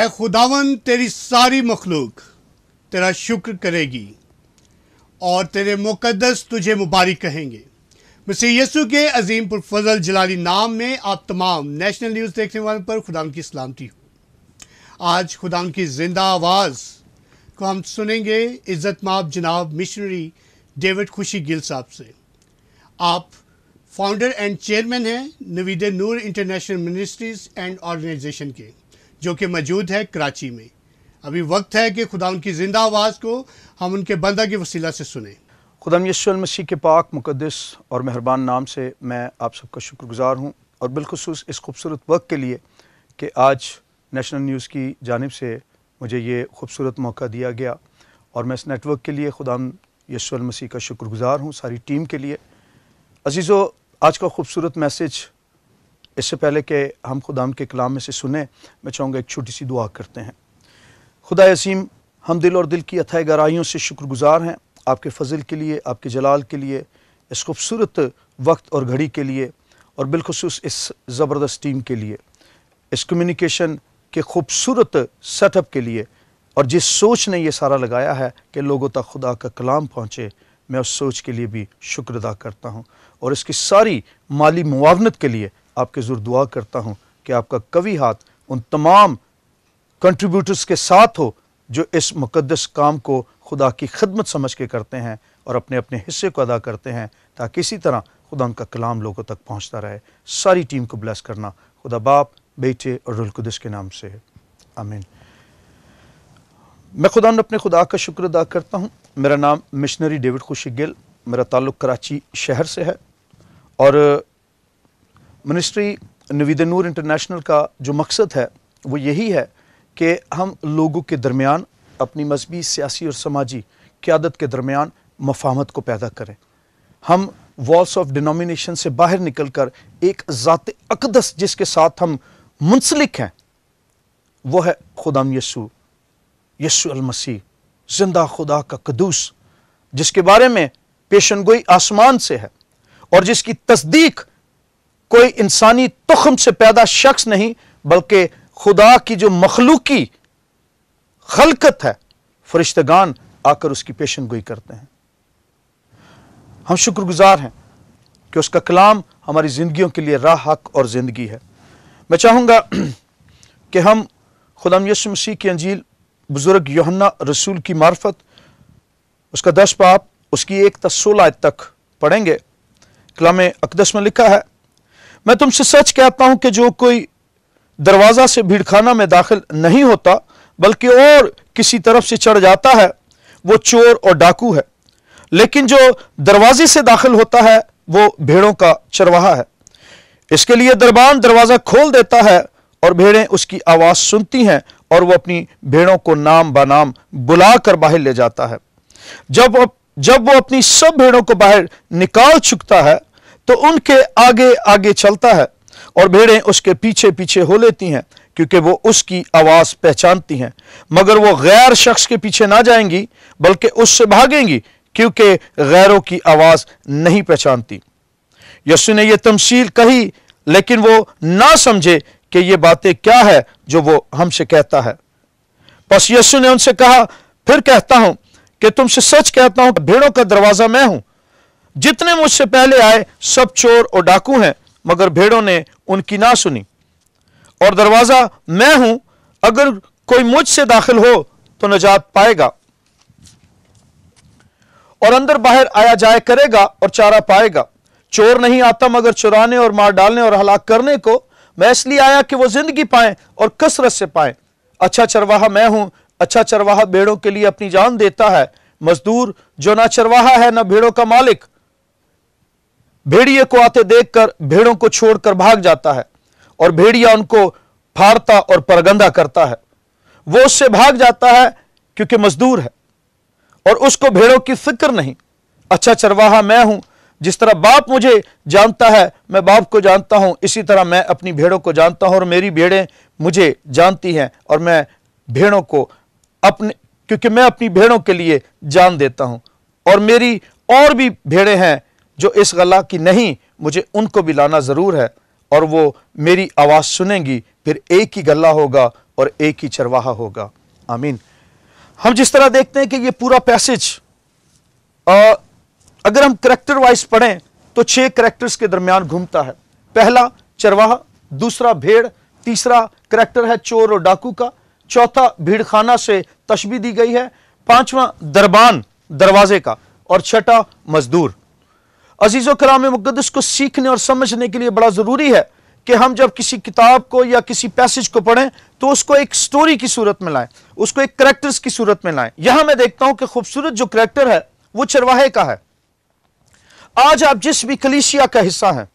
ए खुदावन तेरी सारी मखलूक तेरा शुक्र करेगी और तेरे मुकदस तुझे मुबारक कहेंगे मसीह यसु के अजीम पुरफजल जलाली नाम में आप तमाम नेशनल न्यूज़ देखने वालों पर खुदाम की सलामती हो आज खुदाम की जिंदा आवाज़ को हम सुनेंगे इज़्ज़त माप जनाब मिशनरी डेविड खुशी गिल साहब से आप फाउंडर एंड चेयरमैन हैं Naveed Noor international ministries and organisation के जो कि मौजूद है कराची में अभी वक्त है कि खुदा उनकी ज़िंदा आवाज़ को हम उनके बंदा की वसीला से सुने यसूल मसीह के पाक मुकदस और मेहरबान नाम से मैं आप सबका शुक्रगुजार हूँ और बिलखसूस इस खूबसूरत वक्त के लिए कि आज नेशनल न्यूज़ की जानब से मुझे ये खूबसूरत मौका दिया गया और मैं इस नेटवर्क के लिए खुदा यसुल मसीह का शुक्रगुजार हूँ सारी टीम के लिए अजीज़ो आज का खूबसूरत मैसेज इससे पहले कि हम खुदाम के कलाम में से सुने मैं चाहूँगा एक छोटी सी दुआ करते हैं खुदा यसीम हम दिल और दिल की अथाह गहराइयों से शुक्रगुजार हैं आपके फजल के लिए आपके जलाल के लिए इस खूबसूरत वक्त और घड़ी के लिए और बिलखसूस इस ज़बरदस्त टीम के लिए इस कम्युनिकेशन के खूबसूरत सेटअप के लिए और जिस सोच ने यह सारा लगाया है कि लोगों तक खुदा का कलाम पहुँचे मैं उस सोच के लिए भी शुक्र अदा करता हूँ और इसकी सारी माली मुआवनत के लिए आपके ज़रूर दुआ करता हूँ कि आपका कवि हाथ उन तमाम कंट्रीब्यूटर्स के साथ हो जो इस मुकदस काम को खुदा की खदमत समझ के करते हैं और अपने अपने हिस्से को अदा करते हैं ताकि इसी तरह खुदा उनका कलाम लोगों तक पहुँचता रहे सारी टीम को ब्लेस करना खुदा बाप बेटे और रुलकुदस के नाम से आमीन मैं खुदा अपने खुदा का शुक्र अदा करता हूँ मेरा नाम मिशनरी डेविड खुशी गिल मेरा ताल्लुक़ कराची शहर से है और मिनिस्ट्री नवीद नूर इंटरनेशनल का जो मकसद है वो यही है कि हम लोगों के दरमियान अपनी मजहबी सियासी और समाजी क्यादत के दरमियान मफाहमत को पैदा करें हम वॉल्स ऑफ डिनोमिनेशन से बाहर निकल कर एक ज़ात अकदस जिसके साथ हम मुंसलिक हैं वो है खुदाम यसु यसु अलमसी जिंदा खुदा का कदूस जिसके बारे में पेशन गोई आसमान से है और जिसकी तस्दीक कोई इंसानी तुखम से पैदा शख्स नहीं बल्कि खुदा की जो मखलूकी खलकत है फरिश्तगान आकर उसकी पेशन गोई करते हैं हम शुक्रगुजार हैं कि उसका कलाम हमारी जिंदगी के लिए राह हक और ज़िंदगी है मैं चाहूंगा कि हम खुदाम यसु मसीह की अंजील बुज़ुर्ग योहन्ना रसूल की मार्फत उसका दस पाप उसकी एक तक तक पढ़ेंगे कलाम अकदस में लिखा है मैं तुमसे सच कहता हूं कि जो कोई दरवाज़ा से भीड़खाना में दाखिल नहीं होता बल्कि और किसी तरफ से चढ़ जाता है वो चोर और डाकू है लेकिन जो दरवाजे से दाखिल होता है वो भेड़ों का चरवाहा है इसके लिए दरबान दरवाज़ा खोल देता है और भेड़ें उसकी आवाज़ सुनती हैं और वो अपनी भेड़ों को नाम बनाम बुला कर बाहर ले जाता है जब जब वो अपनी सब भेड़ों को बाहर निकाल चुकता है तो उनके आगे आगे चलता है और भेड़ें उसके पीछे पीछे हो लेती हैं क्योंकि वो उसकी आवाज़ पहचानती हैं मगर वो गैर शख्स के पीछे ना जाएंगी बल्कि उससे भागेंगी क्योंकि गैरों की आवाज़ नहीं पहचानती यसु ने यह तमसील कही लेकिन वो ना समझे कि ये बातें क्या है जो वो हमसे कहता है बस यसु ने उनसे कहा फिर कहता हूं कि तुमसे सच कहता हूं तो भेड़ों का दरवाज़ा मैं हूं जितने मुझसे पहले आए सब चोर और डाकू हैं मगर भेड़ों ने उनकी ना सुनी और दरवाज़ा मैं हूं अगर कोई मुझसे दाखिल हो तो नजात पाएगा और अंदर बाहर आया जाया करेगा और चारा पाएगा चोर नहीं आता मगर चुराने और मार डालने और हलाक करने को मैं इसलिए आया कि वो जिंदगी पाए और कसरत से पाए अच्छा चरवाहा मैं हूं अच्छा चरवाहा भेड़ों के लिए अपनी जान देता है मजदूर जो ना चरवाहा है ना भेड़ों का मालिक भेड़िए को आते देखकर भेड़ों को छोड़कर भाग जाता है और भेड़िया उनको फाड़ता और परगंदा करता है वो उससे भाग जाता है क्योंकि मजदूर है और उसको भेड़ों की फिक्र नहीं अच्छा चरवाहा मैं हूं जिस तरह बाप मुझे जानता है मैं बाप को जानता हूं इसी तरह मैं अपनी भेड़ों को जानता हूं और मेरी भेड़ें मुझे जानती हैं और मैं भेड़ों को अपने क्योंकि मैं अपनी भेड़ों के लिए जान देता हूं और मेरी और भी भेड़ें हैं जो इस गला की नहीं मुझे उनको भी लाना ज़रूर है और वो मेरी आवाज़ सुनेंगी फिर एक ही गला होगा और एक ही चरवाहा होगा आमीन हम जिस तरह देखते हैं कि ये पूरा पैसेज अगर हम करेक्टर वाइज पढ़ें तो छह करेक्टर्स के दरमियान घूमता है पहला चरवाहा दूसरा भेड़ तीसरा करेक्टर है चोर और डाकू का चौथा भीड़खाना से तशबी दी गई है पांचवा दरबान दरवाजे का और छठा मजदूर अजीज़ो कलाम मुकदस को सीखने और समझने के लिए बड़ा ज़रूरी है कि हम जब किसी किताब को या किसी पैसेज को पढ़ें तो उसको एक स्टोरी की सूरत में लाएं उसको एक करेक्टर्स की सूरत में लाएं यहां मैं देखता हूं कि खूबसूरत जो करेक्टर है वो चरवाहे का है आज आप जिस भी कलीसिया का हिस्सा हैं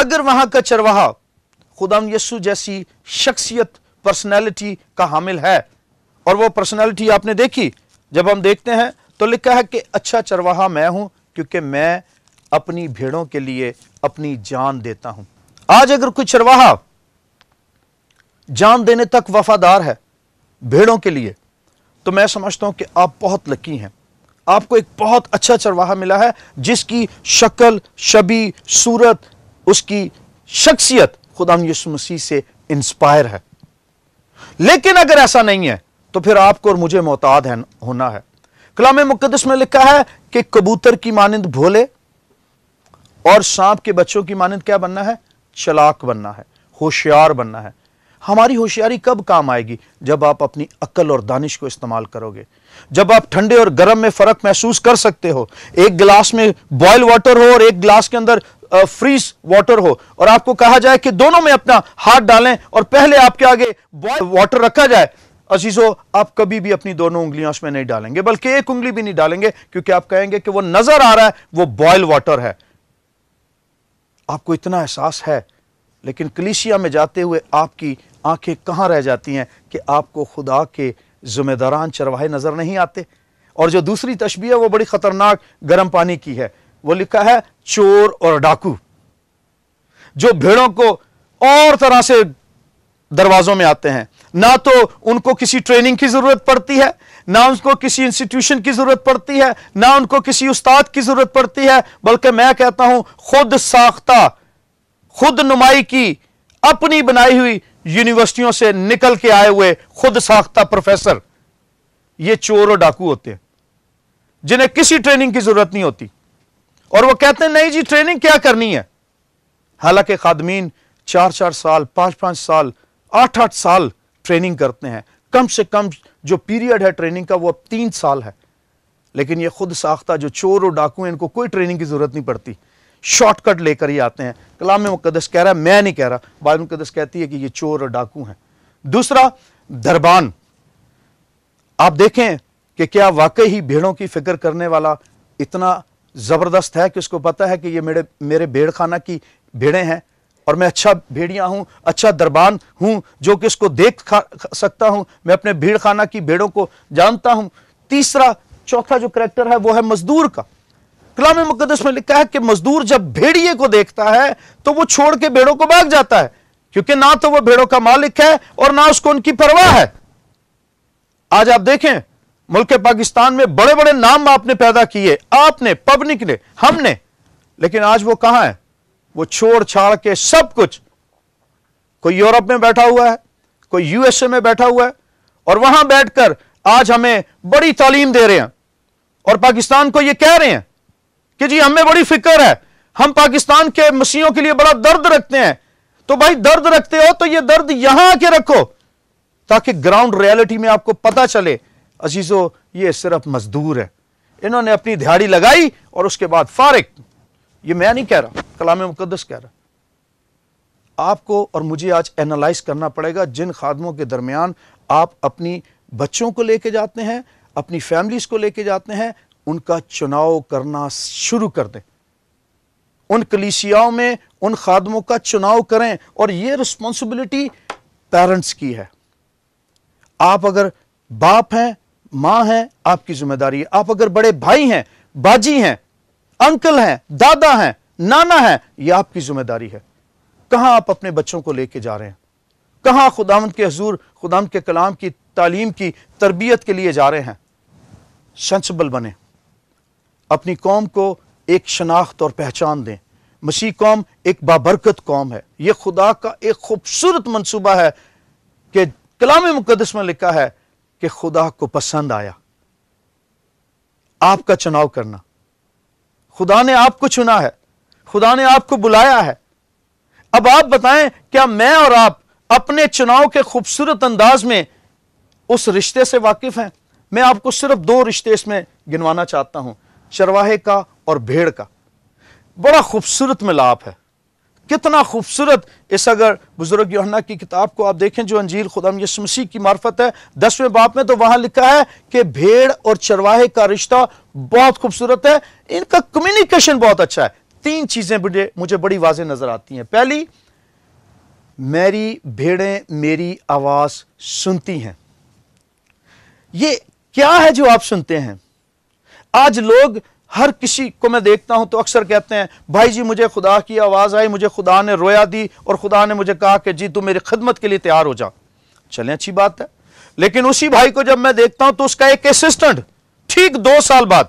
अगर वहां का चरवाहा खुदाम यसु जैसी शख्सियत पर्सनैलिटी का हामिल है और वह पर्सनैलिटी आपने देखी जब हम देखते हैं तो लिखा है कि अच्छा चरवाहा मैं हूं क्योंकि मैं अपनी भेड़ों के लिए अपनी जान देता हूं आज अगर कोई चरवाहा जान देने तक वफादार है भेड़ों के लिए तो मैं समझता हूं कि आप बहुत लकी हैं आपको एक बहुत अच्छा चरवाहा मिला है जिसकी शक्ल शबी सूरत उसकी शख्सियत खुदा यसु मसीह से इंस्पायर है लेकिन अगर ऐसा नहीं है तो फिर आपको और मुझे मोहताद होना है कलाम मुकदस में लिखा है कि कबूतर की मानंद भोले और सांप के बच्चों की मानद क्या बनना है चलाक बनना है होशियार बनना है हमारी होशियारी कब काम आएगी जब आप अपनी अक्ल और दानिश को इस्तेमाल करोगे जब आप ठंडे और गर्म में फ़र्क महसूस कर सकते हो एक गिलास में बॉयल वाटर हो और एक गिलास के अंदर फ्रीज वाटर हो और आपको कहा जाए कि दोनों में अपना हाथ डालें और पहले आपके आगे बॉयल वाटर रखा जाए अजीजों आप कभी भी अपनी दोनों उंगलियां उसमें नहीं डालेंगे बल्कि एक उंगली भी नहीं डालेंगे क्योंकि आप कहेंगे कि वो नजर आ रहा है वो बॉयल वाटर है आपको इतना एहसास है लेकिन कलीसिया में जाते हुए आपकी आंखें कहाँ रह जाती हैं कि आपको खुदा के जुम्मेदारान चरवाहे नज़र नहीं आते और जो दूसरी तशबी है वो बड़ी ख़तरनाक गर्म पानी की है वो लिखा है चोर और डाकू जो भेड़ों को और तरह से दरवाज़ों में आते हैं ना तो उनको किसी ट्रेनिंग की ज़रूरत पड़ती है ना उनको किसी इंस्टीट्यूशन की जरूरत पड़ती है ना उनको किसी उस्ताद की जरूरत पड़ती है बल्कि मैं कहता हूं खुद साख्ता खुद नुमाई की अपनी बनाई हुई यूनिवर्सिटियों से निकल के आए हुए खुद साख्ता प्रोफेसर ये चोर और डाकू होते हैं जिन्हें किसी ट्रेनिंग की जरूरत नहीं होती और वो कहते हैं नहीं जी ट्रेनिंग क्या करनी है हालांकि खादमीन चार चार साल पांच पांच साल आठ आठ साल ट्रेनिंग करते हैं कम से कम जो पीरियड है ट्रेनिंग का वो अब तीन साल है लेकिन ये खुद साख्ता जो चोर और डाकू हैं इनको कोई ट्रेनिंग की ज़रूरत नहीं पड़ती शॉर्टकट लेकर ही आते हैं कलाम मुकदस कह रहा है मैं नहीं कह रहा बाद मुकदस कहती है कि ये चोर और डाकू हैं दूसरा दरबान आप देखें कि क्या वाकई ही भेड़ों की फिक्र करने वाला इतना ज़बरदस्त है कि उसको पता है कि ये मेरे मेरे भेड़खाना की भेड़ें हैं और मैं अच्छा भेड़िया हूं अच्छा दरबान हूं जो कि उसको देख सकता हूं मैं अपने भीड़ खाना की भेड़ों को जानता हूं तीसरा चौथा जो करेक्टर है वो है मजदूर का कलाम मुकदस में लिखा है कि मजदूर जब भेड़िए को देखता है तो वो छोड़ के भेड़ों को भाग जाता है क्योंकि ना तो वह भेड़ों का मालिक है और ना उसको उनकी परवाह है आज आप देखें मुल्क पाकिस्तान में बड़े बड़े नाम आपने पैदा किए आपने पब्लिक ने हमने लेकिन आज वो कहां है वो छोड़ छाड़ के सब कुछ कोई यूरोप में बैठा हुआ है कोई यूएसए में बैठा हुआ है और वहां बैठकर आज हमें बड़ी तालीम दे रहे हैं और पाकिस्तान को ये कह रहे हैं कि जी हमें बड़ी फिक्र है हम पाकिस्तान के मसीहों के लिए बड़ा दर्द रखते हैं तो भाई दर्द रखते हो तो ये दर्द यहां आके रखो ताकि ग्राउंड रियलिटी में आपको पता चले अजीजों ये सिर्फ मजदूर है इन्होंने अपनी दिहाड़ी लगाई और उसके बाद फारिक ये मैं नहीं कह रहा कलाम मुकदस कह रहा आपको और मुझे आज एनालाइज करना पड़ेगा जिन खादमों के दरमियान आप अपनी बच्चों को लेके जाते हैं अपनी फैमिलीज़ को लेके जाते हैं उनका चुनाव करना शुरू कर दें उन कलीसियाओं में उन खादमों का चुनाव करें और ये रिस्पॉन्सिबिलिटी पेरेंट्स की है आप अगर बाप हैं माँ हैं आपकी जिम्मेदारी है आप अगर बड़े भाई हैं बाजी हैं अंकल हैं दादा हैं नाना है यह आपकी जिम्मेदारी है कहाँ आप अपने बच्चों को लेके जा रहे हैं कहाँ खुदाम के हजूर खुदाम के कलाम की तालीम की तरबियत के लिए जा रहे हैं सेंसबल बने अपनी कौम को एक शनाख्त और पहचान दें मसीह कौम एक बाबरकत कौम है यह खुदा का एक खूबसूरत मनसूबा है कि कलाम मुकदस में लिखा है कि खुदा को पसंद आया आपका चुनाव करना खुदा ने आपको चुना है खुदा ने आपको बुलाया है अब आप बताएं क्या मैं और आप अपने चुनाव के खूबसूरत अंदाज में उस रिश्ते से वाकिफ हैं मैं आपको सिर्फ दो रिश्ते इसमें गिनवाना चाहता हूं चरवाहे का और भेड़ का बड़ा खूबसूरत मिलाप है कितना खूबसूरत इस अगर बुज़ुर्ग योहना की किताब को आप देखें जो अंजील खुदाम यसु की मार्फत है दसवें बाप में तो वहां लिखा है कि भेड़ और चरवाहे का रिश्ता बहुत खूबसूरत है इनका कम्युनिकेशन बहुत अच्छा है तीन चीज़ें मुझे मुझे बड़ी वाजें नज़र आती हैं पहली मेरी भेड़ें मेरी आवाज़ सुनती हैं ये क्या है जो आप सुनते हैं आज लोग हर किसी को मैं देखता हूं तो अक्सर कहते हैं भाई जी मुझे खुदा की आवाज़ आई मुझे खुदा ने रोया दी और खुदा ने मुझे कहा कि जी तू मेरी खदमत के लिए तैयार हो जा चलें अच्छी बात है लेकिन उसी भाई को जब मैं देखता हूं तो उसका एक असिस्टेंट ठीक दो साल बाद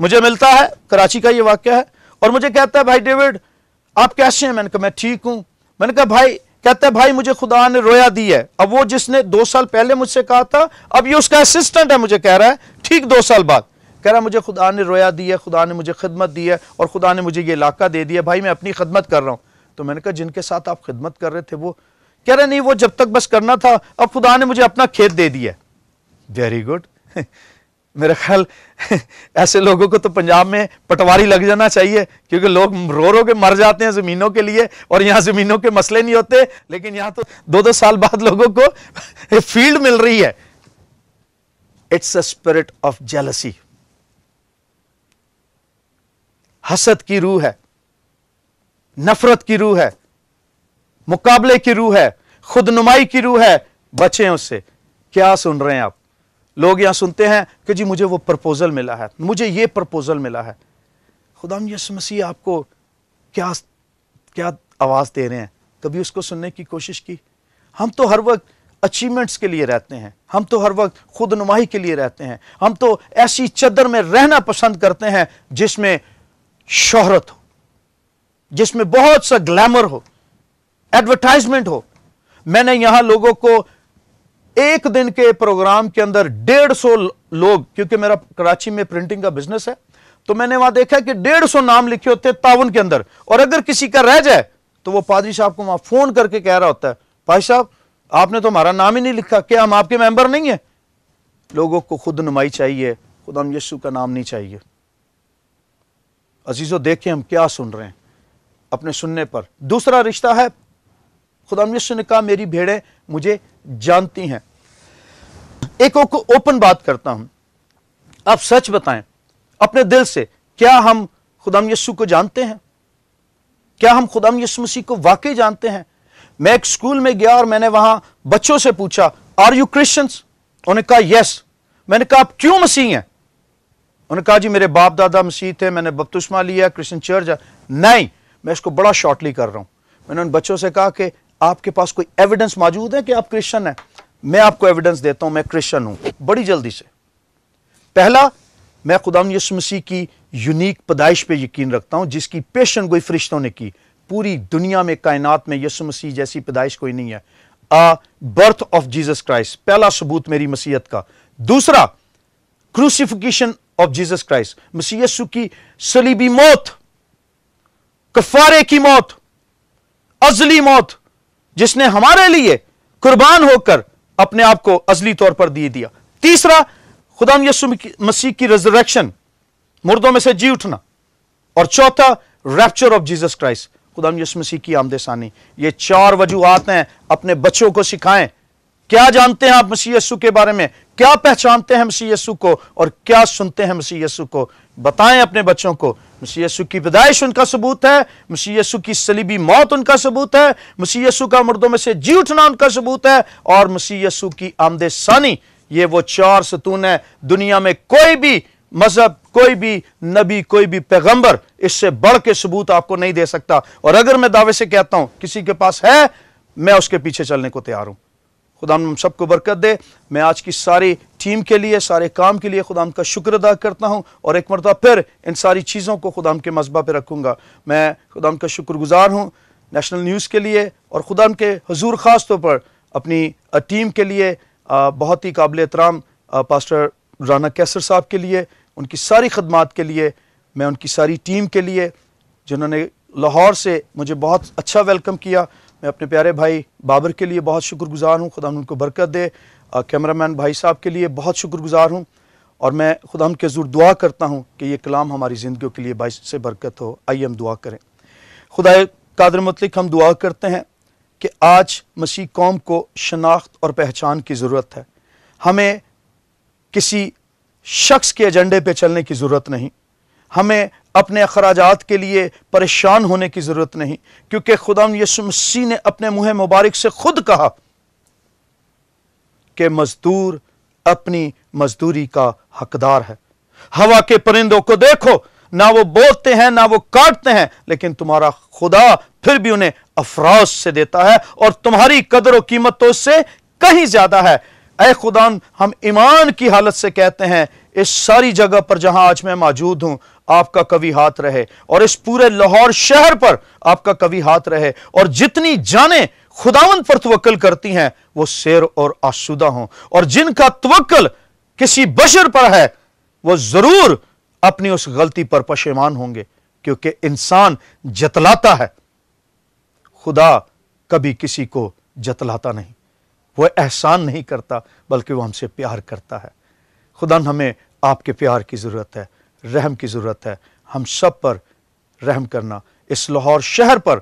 मुझे मिलता है कराची का ये वाक्य है और मुझे कहता है भाई डेविड आप कैसे हैं मैंने कहा मैं ठीक हूं मैंने कहा भाई कहता है भाई मुझे खुदा ने रोया दी है अब वो जिसने दो साल पहले मुझसे कहा था अब ये उसका असिस्टेंट है मुझे कह रहा है ठीक दो साल बाद कह रहा मुझे खुदा ने रोया दी है खुदा ने मुझे खदमत दी है और खुदा ने मुझे ये इलाका दे दिया भाई मैं अपनी खदमत कर रहा हूँ तो मैंने कहा जिनके साथ आप खिदमत कर रहे थे वो कह रहे नहीं वो जब तक बस करना था अब खुदा ने मुझे अपना खेत दे दिया वेरी गुड मेरा ख्याल ऐसे लोगों को तो पंजाब में पटवारी लग जाना चाहिए क्योंकि लोग रो रो के मर जाते हैं ज़मीनों के लिए और यहाँ ज़मीनों के मसले नहीं होते लेकिन यहाँ तो दो दो साल बाद लोगों को फील्ड मिल रही है it's a spirit of jealousy हसद की रूह है नफरत की रूह है मुकाबले की रूह है खुद नुमाई की रूह है बचें उससे क्या सुन रहे हैं आप लोग यहां सुनते हैं कि जी मुझे वो प्रपोज़ल मिला है मुझे ये प्रपोज़ल मिला है खुदाम यस मसीह आपको क्या क्या आवाज़ दे रहे हैं कभी उसको सुनने की कोशिश की हम तो हर वक्त अचीवमेंट्स के लिए रहते हैं हम तो हर वक्त खुद के लिए रहते हैं हम तो ऐसी चदर में रहना पसंद करते हैं जिसमें शोहरत हो जिसमें बहुत सा ग्लैमर हो एडवर्टाइजमेंट हो मैंने यहां लोगों को एक दिन के प्रोग्राम के अंदर डेढ़ सौ लोग क्योंकि मेरा कराची में प्रिंटिंग का बिजनेस है तो मैंने वहां देखा कि डेढ़ सौ नाम लिखे होते हैं तावन के अंदर और अगर किसी का रह जाए तो वो पादरी साहब को वहां फोन करके कह रहा होता है भाई साहब आपने तो हमारा नाम ही नहीं लिखा क्या हम आपके मेंबर नहीं है लोगों को खुद नुमाई चाहिए खुद हम यस्सु का नाम नहीं चाहिए अजीज़ों देखें हम क्या सुन रहे हैं अपने सुनने पर दूसरा रिश्ता है खुदा ने कहा मेरी भेड़ें मुझे जानती हैं एक ओपन बात करता हूं आप सच बताएं अपने दिल से क्या हम खुदाम यस्सु को जानते हैं क्या हम खुदाम यसु मसीह को वाकई जानते हैं मैं एक स्कूल में गया और मैंने वहां बच्चों से पूछा आर यू क्रिश्चियंस उन्होंने कहा यस मैंने कहा आप क्यों मसीह हैं उन्होंने कहा जी मेरे बाप दादा मसीह थे मैंने बपतुस्मा लिया क्रिश्चन चर्च नहीं मैं इसको बड़ा शॉर्टली कर रहा हूँ मैंने उन बच्चों से कहा कि आपके पास कोई एविडेंस मौजूद है कि आप क्रिश्चन हैं मैं आपको एविडेंस देता हूँ मैं क्रिश्चन हूँ बड़ी जल्दी से पहला मैं खुदाम यस मसीह की यूनिक पैदाइश पे यकीन रखता हूँ जिसकी पेशन गोई फरिश्तों ने की पूरी दुनिया में कायनात में यसु मसीह जैसी पैदाइश कोई नहीं है बर्थ ऑफ जीसस क्राइस्ट पहला सबूत मेरी मसीहत का दूसरा क्रूसिफिकेशन ऑफ जीसस क्राइस्ट मसी की सलीबी मौत कफारे की मौत अजली मौत जिसने हमारे लिए कुर्बान होकर अपने आप को अजली तौर पर दिए दिया तीसरा खुदा यसु मसीह की रेजरेक्शन मुर्दों में से जी उठना और चौथा रैप्चर ऑफ जीसस क्राइस्ट खुदा यसु मसीह की आमदेसानी ये चार वजूहत हैं अपने बच्चों को सिखाएं क्या जानते हैं आप मसीह यस्सु के बारे में क्या पहचानते हैं मसीह यस्सु को और क्या सुनते हैं मसीह यस्सु को बताएं अपने बच्चों को मसीह यस्सु की पैदाइश उनका सबूत है मसीह यस्सु की सलीबी मौत उनका सबूत है मसीह यस्सु का मुर्दों में से जी उठना उनका सबूत है और मसीह यस्सु की आमदे सानी ये वो चार सतून है दुनिया में कोई भी मजहब कोई भी नबी कोई भी पैगंबर इससे बढ़ के सबूत आपको नहीं दे सकता और अगर मैं दावे से कहता हूं किसी के पास है मैं उसके पीछे चलने को तैयार हूं खुदा हम सबको बरकत दे मैं आज की सारी टीम के लिए सारे काम के लिए ख़ुदा का शुक्र अदा करता हूँ और एक मरतबा फिर इन सारी चीज़ों को ख़ुदा के मजबा पर रखूँगा मैं ख़ुदा का शुक्रगुजार हूँ नेशनल न्यूज़ के लिए और ख़ुदा के हजूर ख़ास तौर पर अपनी टीम के लिए बहुत ही काबिल एहतराम पास्टर राना कैसर साहब के लिए उनकी सारी खदमात के लिए मैं उनकी सारी टीम के लिए जिन्होंने लाहौर से मुझे बहुत अच्छा वेलकम किया मैं अपने प्यारे भाई बाबर के लिए बहुत शुक्रगुजार हूँ खुदा उनको बरकत दे कैमरा मैन भाई साहब के लिए बहुत शुक्रगुजार हूँ और मैं खुदा के ज़रूर दुआ करता हूँ कि ये कलाम हमारी ज़िंदगी के लिए बाइस से बरकत हो आइए हम दुआ करें खुदा कादर मतलब हम दुआ करते हैं कि आज मसीह कौम को शनाख्त और पहचान की ज़रूरत है हमें किसी शख्स के एजेंडे पर चलने की ज़रूरत नहीं हमें अपने अखराज के लिए परेशान होने की ज़रूरत नहीं क्योंकि खुदा यसु मसीह ने अपने मुंह मुबारक से खुद कहा कि मज़दूर अपनी मज़दूरी का हकदार है हवा के परिंदों को देखो ना वो बोलते हैं ना वो काटते हैं लेकिन तुम्हारा खुदा फिर भी उन्हें अफराज से देता है और तुम्हारी कदर कीमत तो उससे कहीं ज़्यादा है अः खुदा हम ईमान की हालत से कहते हैं इस सारी जगह पर जहां आज मैं मौजूद हूं आपका कवि हाथ रहे और इस पूरे लाहौर शहर पर आपका कवि हाथ रहे और जितनी जाने खुदावन पर तवक्ल करती हैं वो शेर और आशुदा हों और जिनका तवक्ल किसी बशर पर है वो जरूर अपनी उस गलती पर पशेमान होंगे क्योंकि इंसान जतलाता है खुदा कभी किसी को जतलाता नहीं वह एहसान नहीं करता बल्कि वह हमसे प्यार करता है खुदा हमें आपके प्यार की ज़रूरत है रहम की ज़रूरत है हम सब पर रहम करना इस लाहौर शहर पर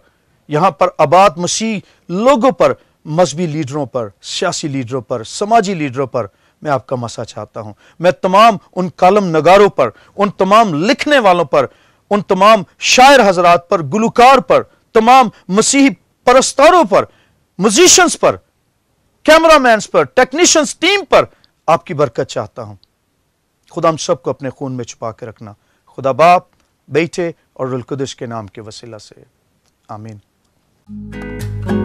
यहाँ पर आबाद मसीह लोगों पर मजहबी लीडरों पर सियासी लीडरों पर समाजी लीडरों पर मैं आपका मसा चाहता हूँ मैं तमाम उन कलम नगारों पर उन तमाम लिखने वालों पर उन तमाम शायर हजरात पर गुलकार पर तमाम मसीह परस्तारों पर म्यूजिशंस पर कैमरामैन पर टेक्नीशियंस टीम पर आपकी बरकत चाहता हूँ खुदा हम सबको अपने खून में छुपा के रखना खुदा बाप बेटे और रुलकुदस के नाम के वसीला से आमीन